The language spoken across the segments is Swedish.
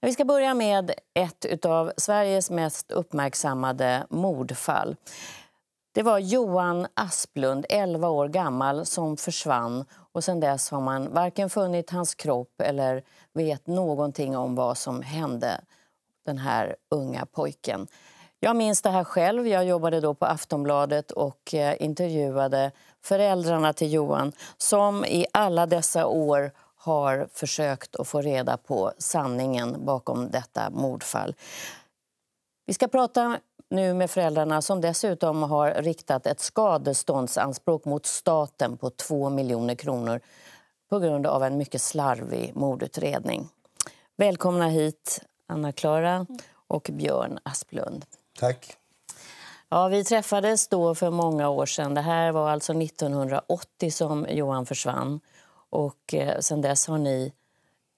Vi ska börja med ett av Sveriges mest uppmärksammade mordfall. Det var Johan Asplund, 11 år gammal, som försvann. och Sen dess har man varken funnit hans kropp eller vet någonting om vad som hände den här unga pojken. Jag minns det här själv. Jag jobbade då på Aftonbladet och eh, intervjuade föräldrarna till Johan som i alla dessa år har försökt att få reda på sanningen bakom detta mordfall. Vi ska prata nu med föräldrarna som dessutom har riktat ett skadeståndsanspråk mot staten på 2 miljoner kronor på grund av en mycket slarvig mordutredning. Välkomna hit, Anna-Klara och Björn Asplund. Tack. Ja, vi träffades då för många år sedan. Det här var alltså 1980 som Johan försvann. Och eh, sen dess har ni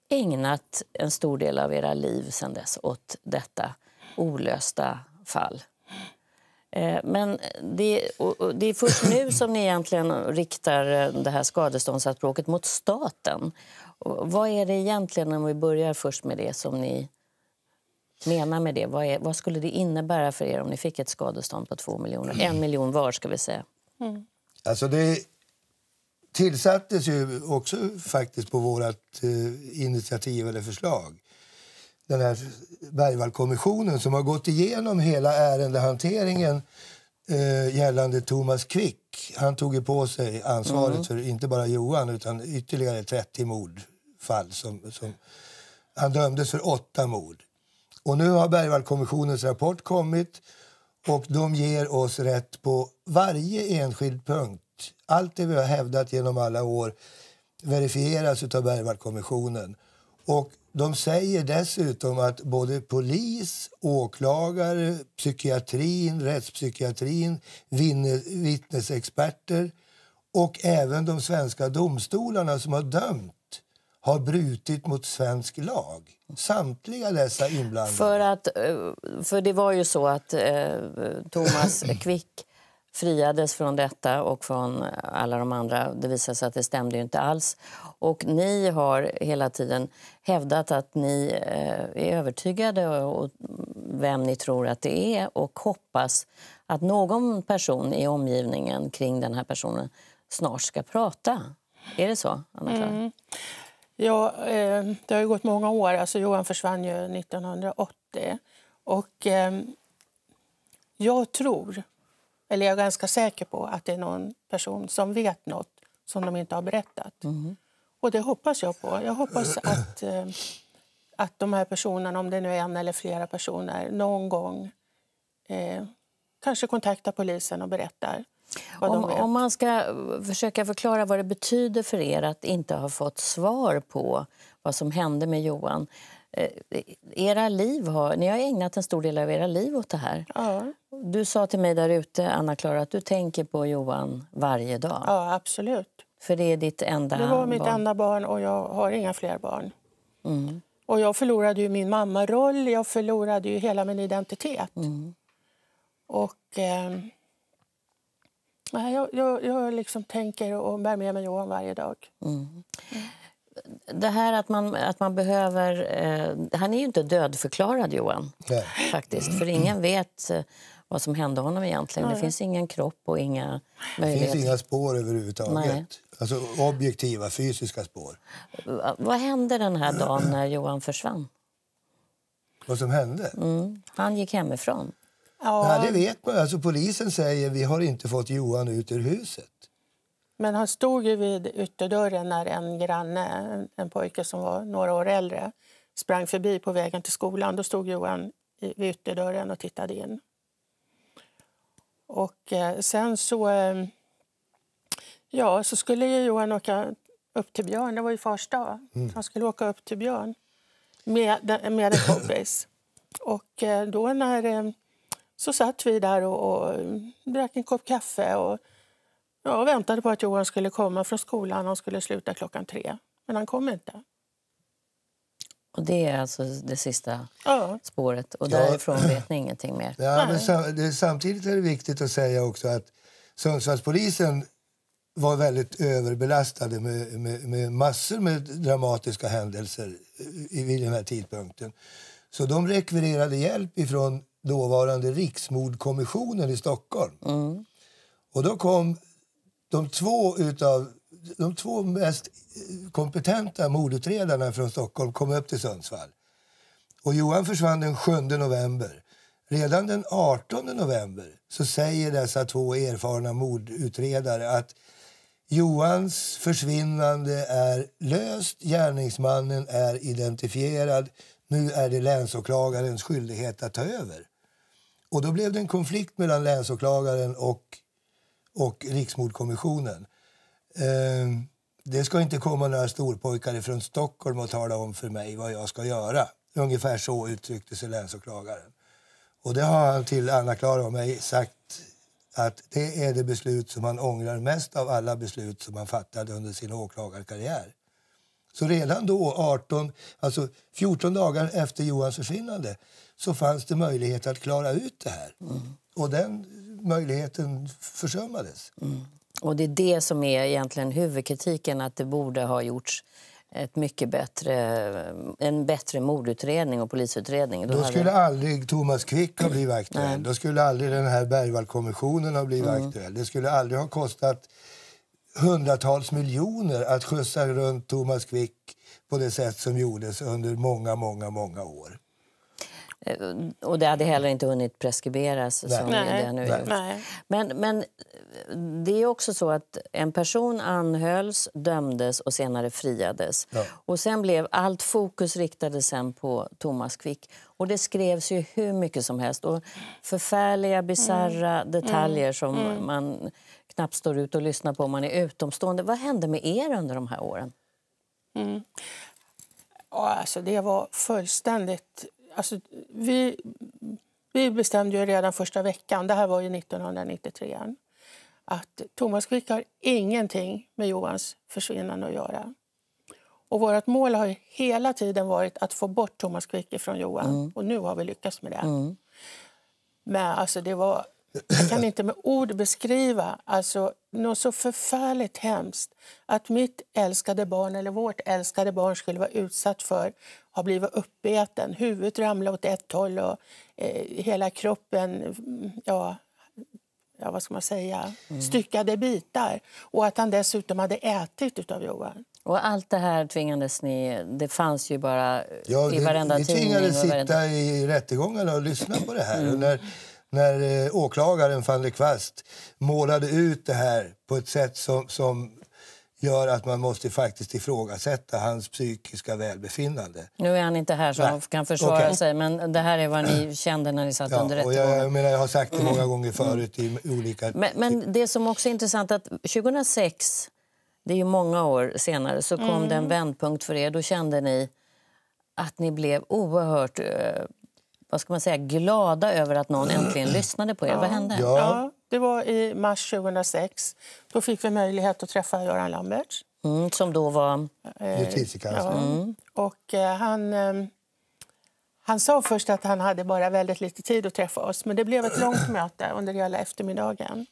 ägnat en stor del av era liv sen dess åt detta olösta fall. Eh, men det, och, det, är först nu som ni egentligen riktar eh, det här skadeståndsanspråket mot staten. vad är det egentligen, om vi börjar först med det, som ni menar med det? Vad, är, vad, skulle det innebära för er om ni fick ett skadestånd på 2 miljoner? En miljon var, ska vi säga. Mm. Alltså det, tillsattes ju också faktiskt på vårt eh, initiativ eller förslag. Den här Bergvallkommissionen som har gått igenom hela ärendehanteringen eh, gällande Thomas Quick. Han tog ju på sig ansvaret mm. för inte bara Johan utan ytterligare 30 mordfall. Som, som, han dömdes för åtta mord. Och nu har Bergvallkommissionens rapport kommit och de ger oss rätt på varje enskild punkt allt det vi har hävdat genom alla år verifieras av Bergmankommissionen. Och de säger dessutom att både polis, åklagare, psykiatrin, rättspsykiatrin, vittnesexperter och även de svenska domstolarna som har dömt har brutit mot svensk lag. Samtliga dessa inblandade. För, att, eh, för det var ju så att eh, Thomas Quick friades från detta och från alla de andra. Det visade sig att det stämde inte alls. Och ni har hela tiden hävdat att ni eh, är övertygade om vem ni tror att det är och hoppas att någon person i omgivningen kring den här personen snart ska prata. Är det så, anna Mm. Ja, eh, det har gått många år. Alltså, Johan försvann ju 1980. Och eh, jag tror eller jag är ganska säker på att det är någon person som vet nåt som de inte har berättat. Mm. Och det hoppas jag på. Jag hoppas att, eh, att de här personerna, om det nu är en eller flera personer, någon gång eh, kanske kontaktar polisen och berättar. Om, om, man ska eh, försöka förklara vad det betyder för er att inte ha fått svar på vad som hände med Johan. Eh, era liv har, ni har ägnat en stor del av era liv åt det här. Ja. Du sa till mig där ute, Anna-Klara, att du tänker på Johan varje dag. Ja, absolut. För det är ditt enda barn? Det var mitt barn. enda barn och jag har inga fler barn. Mm. Och jag förlorade ju min mammaroll, jag förlorade ju hela min identitet. Mm. Och... Eh, jag, jag, jag liksom tänker och bär med mig Johan varje dag. Mm. mm det här att man, att man behöver... Eh, han är ju inte dödförklarad, Johan. Nej. Faktiskt, för mm. ingen vet eh, vad som hände honom egentligen. Nej. Det finns ingen kropp och inga möjligheter. Det finns inga spår överhuvudtaget. Nej. Alltså objektiva, fysiska spår. Va, vad hände den här dagen när Johan försvann? Vad som hände? Mm. Han gick hemifrån. Ja. Nej, det vet man. Alltså, polisen säger att har inte fått Johan ut ur huset. Men han stod ju vid ytterdörren när en granne, en pojke som var några år äldre, sprang förbi på vägen till skolan. Då stod Johan vid ytterdörren och tittade in. Och eh, sen så, eh, ja, så skulle ju Johan åka upp till Björn. Det var ju fars dag. Mm. Han skulle åka upp till Björn med, med en kompis. Och eh, då när, så satt vi där och, och drack en kopp kaffe. Och jag väntade på att Johan skulle komma från skolan. Han skulle sluta klockan tre, men han kom inte. Och det är alltså det sista ja. spåret och därifrån ja. vet ni ingenting mer? Ja, men samtidigt är det viktigt att säga också att Sundsvallspolisen var väldigt överbelastade med, med, med, massor med dramatiska händelser vid den här tidpunkten. Så de rekvirerade hjälp ifrån dåvarande Riksmordkommissionen i Stockholm. Mm. Och då kom de två utav de två mest kompetenta mordutredarna från Stockholm kom upp till Sundsvall. Och Johan försvann den 7 november. Redan den 18 november så säger dessa två erfarna mordutredare att Johans försvinnande är löst, gärningsmannen är identifierad. Nu är det länsåklagarens skyldighet att ta över. Och Då blev det en konflikt mellan länsåklagaren och och Riksmordkommissionen. Eh, det ska inte komma några storpojkar från Stockholm och tala om för mig vad jag ska göra. Ungefär så uttryckte sig länsåklagaren. Och det har han till Anna-Klara och mig sagt att det är det beslut som han ångrar mest av alla beslut som han fattade under sin åklagarkarriär. Så redan då, 18, alltså 14 dagar efter Johans försvinnande så fanns det möjlighet att klara ut det här. Mm. Och den möjligheten försummades. Mm. Och det är det som är egentligen huvudkritiken, att det borde ha gjorts ett mycket bättre, en bättre mordutredning och polisutredning. Då, Då skulle hade... aldrig Thomas Quick ha blivit aktuell. Nej. Då skulle aldrig den här Bergvallkommissionen ha blivit mm. aktuell. Det skulle aldrig ha kostat hundratals miljoner att skjutsa runt Thomas Quick på det sätt som gjordes under många, många, många år. Eh, och det hade heller inte hunnit preskriberas Nej. som Nej. det nu Nej. Men, men eh, det är också så att en person anhölls, dömdes och senare friades. Ja. Och sen blev allt fokus riktade sen på Thomas Quick. Och det skrevs ju hur mycket som helst. Och förfärliga, mm. bisarra mm. detaljer mm. som mm. man knappt står ut och lyssnar på om man är utomstående. Vad hände med er under de här åren? Mm. alltså det var fullständigt alltså, vi, vi bestämde ju redan första veckan, det här var ju 1993, att Thomas Quick har ingenting med Johans försvinnande att göra. Och vårt mål har hela tiden varit att få bort Thomas Quick från Johan. Mm. Och nu har vi lyckats med det. Mm. Men alltså, det var jag kan inte med ord beskriva alltså, något så förfärligt hemskt. Att mitt älskade barn, eller vårt älskade barn, skulle vara utsatt för har blivit uppäten. Huvudet ramlade åt ett håll och eh, hela kroppen... Ja, ja, vad ska man säga? Mm. Styckade bitar. Och att han dessutom hade ätit av Johan. Och allt det här tvingades ni... Det fanns ju bara ja, i varenda vi tidning. Vi tvingades sitta varenda... i rättegångarna och lyssna på det här. Mm. när när eh, åklagaren van der Kvast målade ut det här på ett sätt som, som gör att man måste faktiskt ifrågasätta hans psykiska välbefinnande. Nu är han inte här så han kan försvara okay. sig, men det här är vad ni kände när ni satt ja, under rättegången. Jag, jag, menar, jag har sagt det många gånger förut i olika... Men, men typ- det som också är intressant är att 2006, det är ju många år senare, så kom mm. det en mm. vändpunkt för er. Då kände ni att ni blev oerhört eh, vad ska man säga, glada över att någon äntligen mm. lyssnade på er. Ja. Vad hände? Ja. ja. det var i mars 2006. Då fick vi möjlighet att träffa Göran Lamberts. Mm, som då var... Eh, Ja. Mm. Och eh, han... Eh, han sa först att han hade bara väldigt lite tid att träffa oss men det blev ett långt möte under hela eftermiddagen.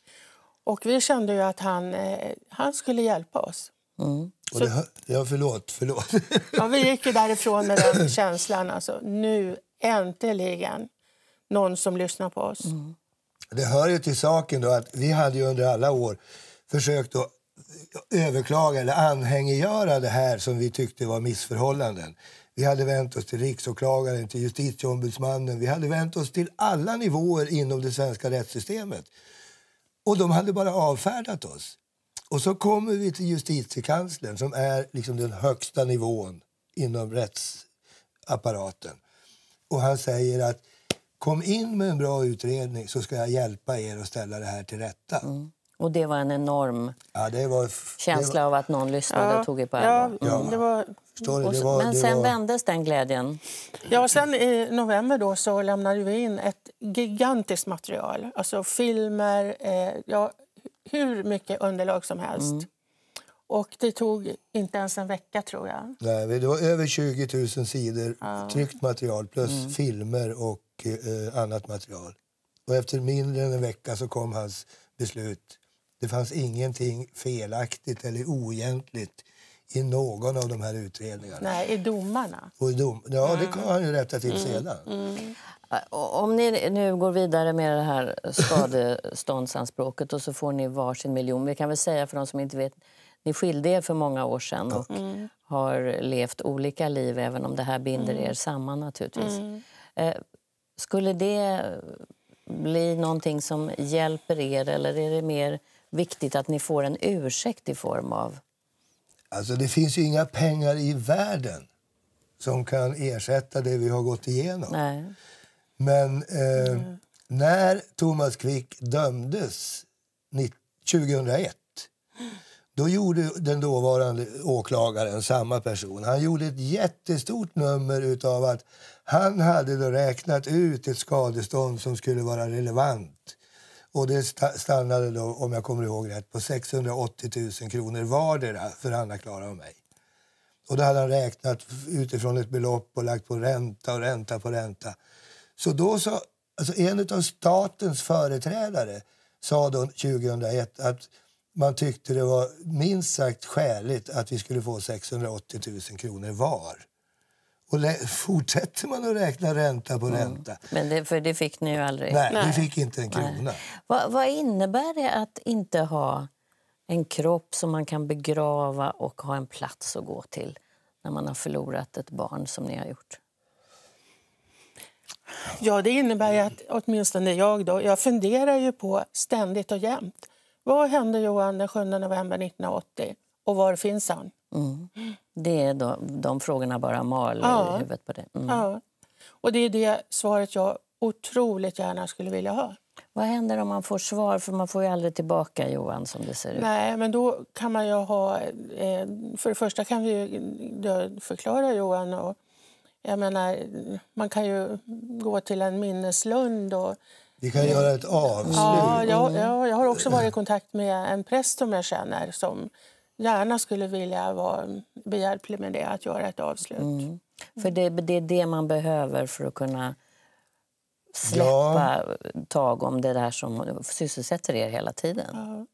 Och vi kände ju att han, eh, han skulle hjälpa oss. Mm. och det, ja, förlåt, förlåt. ja, vi gick ju därifrån med den känslan. Alltså, nu äntligen någon som lyssnar på oss. Mm. Det hör ju till saken då att vi hade under alla år försökt att överklaga eller anhängiggöra det här som vi tyckte var missförhållanden. Vi hade vänt oss till riksåklagaren, till justitieombudsmannen. Vi hade vänt oss till alla nivåer inom det svenska rättssystemet. Och de hade bara avfärdat oss. Och så kommer vi till justitiekanslern som är liksom den högsta nivån inom rättsapparaten. Och han säger att kom in med en bra utredning så ska jag hjälpa er att ställa det här till rätta. Mm. Och det var en enorm ja, det var, känsla det var... av att någon lyssnade ja, och tog er på allvar. Mm. Ja, det var... Mm. Det var, men sen var... vändes den glädjen? Ja, sen i november då så lämnade vi in ett gigantiskt material. Alltså filmer, eh, ja, hur mycket underlag som helst. Mm. Och det tog inte ens en vecka, tror jag. Nej, det var över 20 000 sidor ja. tryckt material plus mm. filmer och eh, annat material. Och efter mindre än en vecka så kom hans beslut. Det fanns ingenting felaktigt eller oegentligt i någon av de här utredningarna. Nej, i domarna. Och i dom ja, mm. det kan han ju rätta till mm. sedan. Mm. Om ni nu går vidare med det här skadeståndsanspråket och så får ni varsin miljon. Vi kan väl säga för de som inte vet ni skilde er för många år sedan och mm. har levt olika liv även om det här binder mm. er samman naturligtvis. Mm. Eh, skulle det eh, bli någonting som hjälper er eller är det mer viktigt att ni får en ursäkt i form av... Alltså det finns ju inga pengar i världen som kan ersätta det vi har gått igenom. Nej. Men eh, mm. när Thomas Quick dömdes 2001 då gjorde den dåvarande åklagaren, samma person, han gjorde ett jättestort nummer utav att han hade då räknat ut ett skadestånd som skulle vara relevant. Och det stannade då, om jag kommer ihåg rätt, på 680 000 kronor vardera för Anna-Klara och mig. Och då hade han räknat utifrån ett belopp och lagt på ränta och ränta på ränta. Så då sa alltså en av statens företrädare sa då 2001 att man tyckte det var minst sagt skäligt att vi skulle få 680 000 kronor var. Och fortsätter man att räkna ränta på mm. ränta... Men det, för det fick ni ju aldrig. Nej, Nej. vi fick inte en krona. Va, vad innebär det att inte ha en kropp som man kan begrava och ha en plats att gå till när man har förlorat ett barn som ni har gjort? Ja, det innebär att åtminstone jag då, jag funderar ju på ständigt och jämt vad hände Johan den 7 november 1980 och var finns han? Mm. Det är då, de frågorna bara mal ja. i huvudet på det. Mm. Ja. Och det är det svaret jag otroligt gärna skulle vilja ha. Vad händer om man får svar? För man får ju aldrig tillbaka Johan som det ser ut. Nej, men då kan man ju ha... Eh, för det första kan vi ju förklara Johan och jag menar, man kan ju gå till en minneslund och vi kan mm. göra ett avslut. Ja, jag, mm. jag, jag, har också varit i kontakt med en präst som jag känner som gärna skulle vilja vara behjälplig med det, att göra ett avslut. Mm. För det, det, är det man behöver för att kunna släppa ja. tag om det där som sysselsätter er hela tiden. Ja,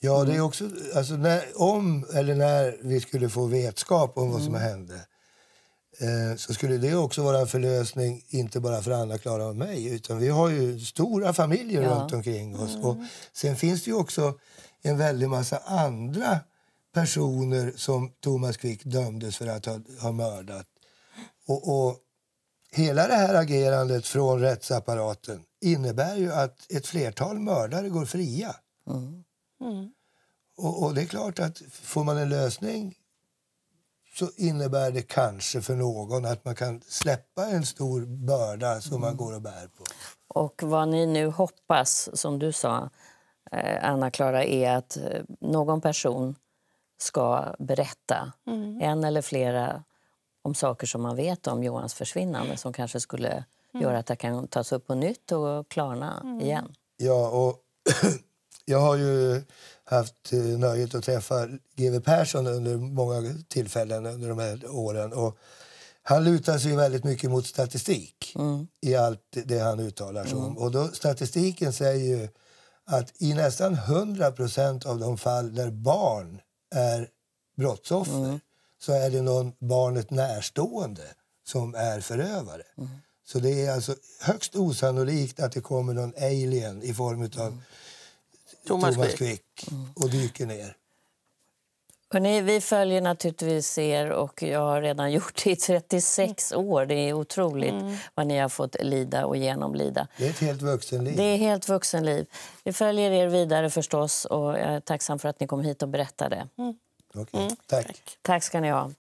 ja det är också... Alltså när, om eller när vi skulle få vetskap om vad som mm. hände Eh, så skulle det också vara en förlösning, inte bara för Anna, Klara och mig. utan Vi har ju stora familjer ja. runt omkring oss. Mm. Och sen finns det ju också en väldig massa andra personer som Thomas Quick dömdes för att ha, ha mördat. Och, och, Hela det här agerandet från rättsapparaten innebär ju att ett flertal mördare går fria. Mm. Mm. Och, och, det är klart att får man en lösning så innebär det kanske för någon att man kan släppa en stor börda som mm. man går och bär på. Och vad ni nu hoppas, som du sa, eh, Anna-Klara, är att eh, någon person ska berätta, mm. en eller flera, om saker som man vet om Johans försvinnande som kanske skulle mm. göra att det kan tas upp på nytt och klarna mm. igen. Ja, och jag har ju haft eh, nöjet att träffa GW Persson under många tillfällen under de här åren. Och han lutar sig väldigt mycket mot statistik mm. i allt det han uttalar sig mm. om. Och då, statistiken säger ju att i nästan 100 av de fall där barn är brottsoffer mm. så är det någon barnet närstående som är förövare. Mm. Så det är alltså högst osannolikt att det kommer någon alien i form av Thomas, Thomas Quick mm. och dyker ner. Hörrni, vi följer naturligtvis er och jag har redan gjort det i 36 år. Det är otroligt mm. vad ni har fått lida och genomlida. Det är ett helt vuxenliv. Det är helt vuxenliv. Vi följer er vidare förstås och jag är tacksam för att ni kom hit och berättade. Mm. Okay. Mm. Tack. Tack ska ni ha.